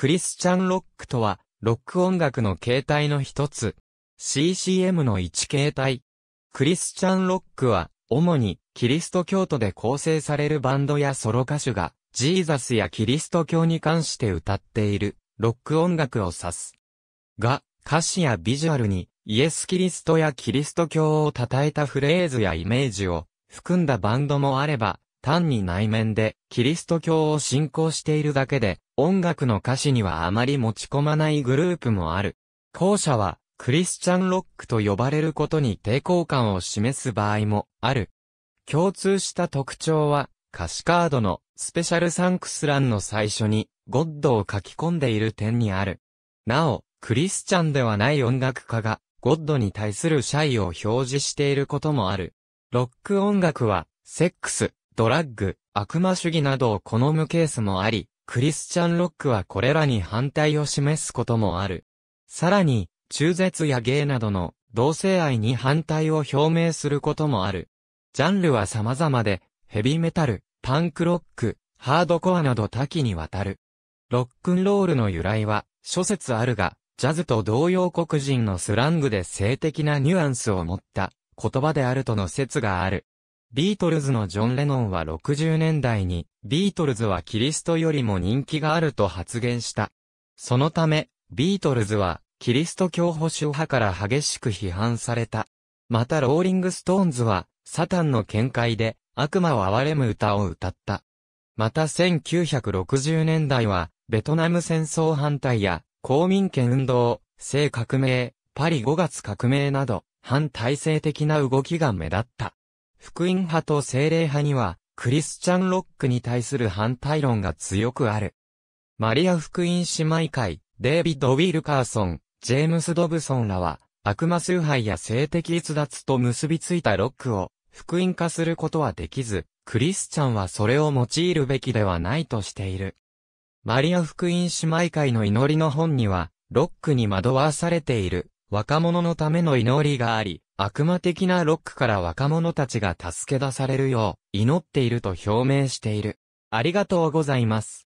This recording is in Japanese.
クリスチャンロックとは、ロック音楽の形態の一つ。CCM の一形態。クリスチャンロックは、主に、キリスト教徒で構成されるバンドやソロ歌手が、ジーザスやキリスト教に関して歌っている、ロック音楽を指す。が、歌詞やビジュアルに、イエス・キリストやキリスト教を称えたフレーズやイメージを、含んだバンドもあれば、単に内面でキリスト教を信仰しているだけで、音楽の歌詞にはあまり持ち込まないグループもある。後者は、クリスチャンロックと呼ばれることに抵抗感を示す場合もある。共通した特徴は、歌詞カードのスペシャルサンクス欄の最初に、ゴッドを書き込んでいる点にある。なお、クリスチャンではない音楽家が、ゴッドに対する謝意を表示していることもある。ロック音楽は、セックス、ドラッグ、悪魔主義などを好むケースもあり、クリスチャンロックはこれらに反対を示すこともある。さらに、中絶やゲイなどの同性愛に反対を表明することもある。ジャンルは様々で、ヘビメタル、パンクロック、ハードコアなど多岐にわたる。ロックンロールの由来は、諸説あるが、ジャズと同様黒人のスラングで性的なニュアンスを持った言葉であるとの説がある。ビートルズのジョン・レノンは60年代に、ビートルズはキリストよりも人気があると発言した。そのため、ビートルズは、キリスト教保守派から激しく批判された。またローリング・ストーンズは、サタンの見解で、悪魔を憐れむ歌を歌った。また1960年代は、ベトナム戦争反対や、公民権運動、性革命、パリ5月革命など、反体制的な動きが目立った。福音派と精霊派には、クリスチャンロックに対する反対論が強くある。マリア福音姉妹会、デイビッド・ウィルカーソン、ジェームス・ドブソンらは、悪魔崇拝や性的逸脱と結びついたロックを、福音化することはできず、クリスチャンはそれを用いるべきではないとしている。マリア福音姉妹会の祈りの本には、ロックに惑わされている若者のための祈りがあり、悪魔的なロックから若者たちが助け出されるよう祈っていると表明している。ありがとうございます。